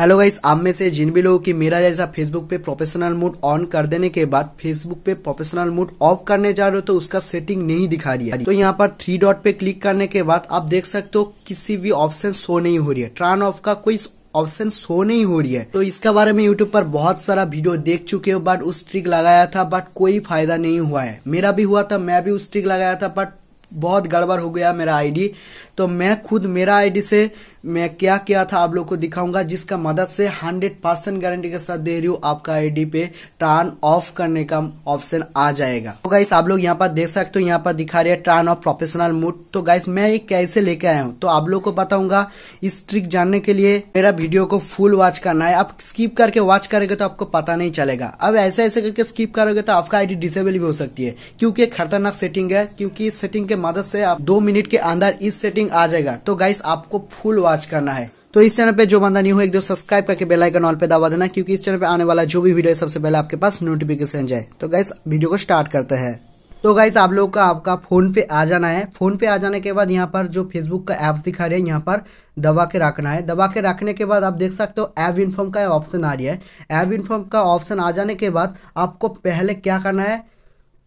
hello guys आप में से जिन भी लोगों की मेरा जैसा फेसबुक पे प्रोफेशनल मोड ऑन कर देने के बाद फेसबुक पे प्रोफेशनल मोड ऑफ करने जा रहे हो तो उसका सेटिंग नहीं दिखा रही है तो यहाँ पर थ्री डॉट पे क्लिक करने के बाद आप देख सकते हो किसी भी ऑप्शन शो नहीं हो रही है ट्रान ऑफ का कोई ऑप्शन शो नहीं हो रही है तो इसके बारे में यूट्यूब पर बहुत सारा वीडियो देख चुके हो बट उस ट्रिक लगाया था बट कोई फायदा नहीं हुआ है मेरा भी हुआ था मैं भी उस ट्रिक लगाया था बट बहुत गड़बड़ हो गया मेरा आईडी तो मैं खुद मेरा आईडी से मैं क्या किया था आप लोग को दिखाऊंगा जिसका मदद से 100 परसेंट गारंटी के साथ दे रही हूँ आपका आईडी पे टर्न ऑफ करने का ऑप्शन आ जाएगा तो गाइस आप लोग यहाँ पर देख सकते हो यहाँ पर दिखा रहे हैं टर्न ऑफ प्रोफेशनल मूड तो गाइस मैं ये कैसे लेके आया हूँ तो आप लोग को बताऊंगा इस ट्रिक जानने के लिए मेरा वीडियो को फुल वॉच करना है आप स्कीप करके वॉच करेंगे तो आपको पता नहीं चलेगा अब ऐसे ऐसे करके स्कीप करोगे तो आपका आईडी डिसेबल भी हो सकती है क्योंकि खतरनाक सेटिंग है क्योंकि इस सेटिंग के मदद से आप दो मिनट के अंदर इस सेटिंग आ जाएगा तो गाइस आपको फुल वॉच करना है तो इस चैनल पे जो बंदा न्यू है दो सब्सक्राइब करके बेल आइकन ऑल पे दबा देना क्योंकि इस चैनल पे आने वाला जो भी वीडियो है सबसे पहले आपके पास नोटिफिकेशन जाए तो गाइस वीडियो को स्टार्ट करते हैं तो गाइस आप लोग का आपका फोन पे आ जाना है फोन पे आ जाने के बाद यहाँ पर जो फेसबुक का एप्स दिखा रहे हैं यहाँ पर दबा के रखना है दबा के रखने के बाद आप देख सकते हो ऐप इन्फॉर्म का ऑप्शन आ रहा है ऐप इन्फॉर्म का ऑप्शन आ जाने के बाद आपको पहले क्या करना है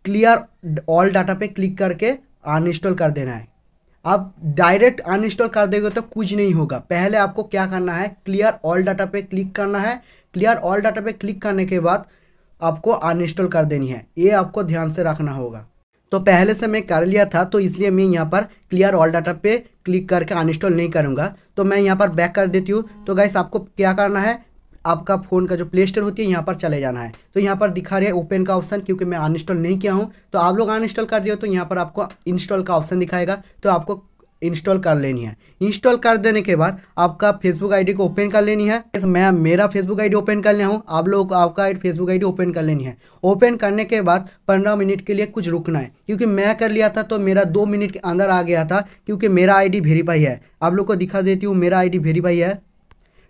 क्लियर ऑल डाटा पे क्लिक करके अनइंस्टॉल कर देना है आप डायरेक्ट अनइंस्टॉल कर देंगे तो कुछ नहीं होगा पहले आपको क्या करना है क्लियर ऑल डाटा पे क्लिक करना है क्लियर ऑल डाटा पे क्लिक करने के बाद आपको अनइंस्टॉल कर देनी है ये आपको ध्यान से रखना होगा तो पहले से मैं कर लिया था तो इसलिए मैं यहाँ पर क्लियर ऑल डाटा पे क्लिक करके अनइंस्टॉल नहीं करूँगा तो मैं यहाँ पर बैक कर देती हूँ तो गाइस आपको क्या करना है आपका फ़ोन का जो प्ले स्टोर होती है यहाँ पर चले जाना है तो यहाँ पर दिखा रहे हैं ओपन का ऑप्शन क्योंकि मैं अनइंस्टॉल नहीं किया हूँ तो आप लोग अनइंस्टॉल कर दिया तो यहाँ पर आपको इंस्टॉल का ऑप्शन दिखाएगा तो आपको इंस्टॉल कर लेनी है इंस्टॉल कर देने के बाद आपका फेसबुक आईडी को ओपन कर लेनी है मैं मेरा फेसबुक आईडी ओपन कर लिया हूँ आप लोग आपका फेसबुक आईडी ओपन कर लेनी है ओपन करने के बाद पंद्रह मिनट के लिए कुछ रुकना है क्योंकि मैं कर लिया था तो मेरा दो मिनट के अंदर आ गया था क्योंकि मेरा आईडी वेरीफाई है आप लोग को दिखा देती हूँ मेरा आईडी वेरीफाई है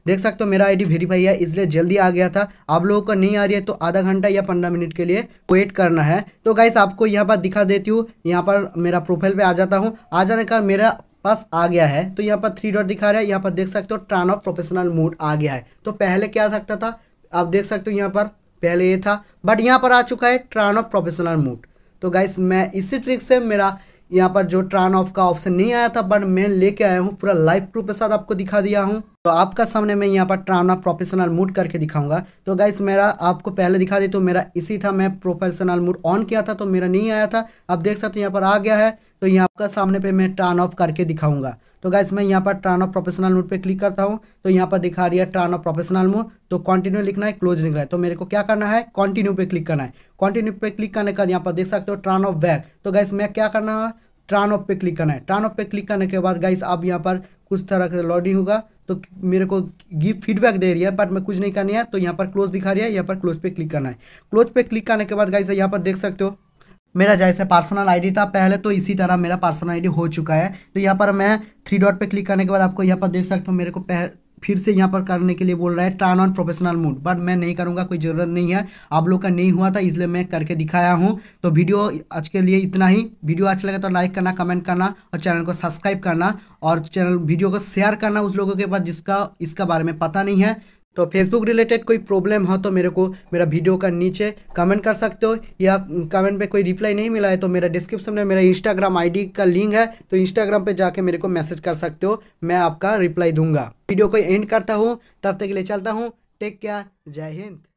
देख सकते हो मेरा आईडी वेरीफाई है इसलिए जल्दी आ गया था आप लोगों को नहीं आ रही है तो आधा घंटा या पंद्रह मिनट के लिए वेट करना है तो गाइस आपको यहाँ पर दिखा देती हूँ यहाँ पर मेरा प्रोफाइल पे आ जाता हूँ आ जाने का मेरा पास आ गया है तो यहाँ पर थ्री डॉट दिखा रहा है यहाँ पर देख सकते हो ट्रान ऑफ प्रोफेशनल मूड आ गया है तो पहले क्या सकता था आप देख सकते हो यहाँ पर पहले ये था बट यहाँ पर आ चुका है ट्रान ऑफ प्रोफेशनल मूड तो गाइस मैं इसी ट्रिक से मेरा यहाँ पर जो ट्रान ऑफ का ऑप्शन नहीं आया था बट मैं लेके आया हूँ पूरा लाइव प्रूफ के साथ आपको दिखा दिया हूँ तो आपका सामने मैं यहाँ पर ट्राना प्रोफेशनल मूड करके दिखाऊंगा तो गाइस मेरा आपको पहले दिखा दे तो मेरा इसी था मैं प्रोफेशनल मूड ऑन किया था तो मेरा नहीं आया था अब देख सकते यहाँ पर आ गया है तो यहाँ आपका सामने पे मैं टर्न ऑफ करके दिखाऊंगा तो गाइस मैं यहाँ पर टर्न ऑफ प्रोफेशनल मूड पे क्लिक करता हूँ तो यहाँ पर दिखा रही है टर्न ऑफ प्रोफेशनल मूड तो कंटिन्यू लिखना है क्लोज लिखना है तो मेरे को क्या करना है कंटिन्यू पे क्लिक करना है कंटिन्यू पे क्लिक करने का यहाँ पर देख सकते हो टर्न ऑफ बैक तो गाइस मैं क्या करना है ट्रान ऑफ पे क्लिक करना है ट्रान ऑफ पे क्लिक करने के बाद गाइस आप यहाँ पर कुछ तरह का लॉडिंग होगा तो मेरे को गिव फीडबैक दे रही है बट मैं कुछ नहीं करनी है तो यहाँ पर क्लोज दिखा रही है यहाँ पर क्लोज पे क्लिक करना है क्लोज पे क्लिक करने के बाद गाइस यहाँ पर देख सकते हो मेरा जैसे पर्सनल आईडी था पहले तो इसी तरह मेरा पर्सनल आईडी हो चुका है तो यहाँ पर मैं थ्री डॉट पे क्लिक करने के बाद आपको यहाँ पर देख सकते हो मेरे को पह, फिर से यहाँ पर करने के लिए बोल रहा है turn on professional mood but मैं नहीं करूँगा कोई ज़रूरत नहीं है आप लोग का नहीं हुआ था इसलिए मैं करके दिखाया हूँ तो वीडियो आज के लिए इतना ही वीडियो अच्छा लगे तो लाइक करना कमेंट करना और चैनल को सब्सक्राइब करना और चैनल वीडियो को शेयर करना उस लोगों के पास जिसका इसका बारे में पता नहीं है तो फेसबुक रिलेटेड कोई प्रॉब्लम हो तो मेरे को मेरा वीडियो का नीचे कमेंट कर सकते हो या कमेंट पे कोई रिप्लाई नहीं मिला है तो मेरा डिस्क्रिप्शन में मेरा इंस्टाग्राम आईडी का लिंक है तो इंस्टाग्राम पे जाके मेरे को मैसेज कर सकते हो मैं आपका रिप्लाई दूंगा वीडियो को एंड करता हूँ तब तक के लिए चलता हूँ टेक केयर जय हिंद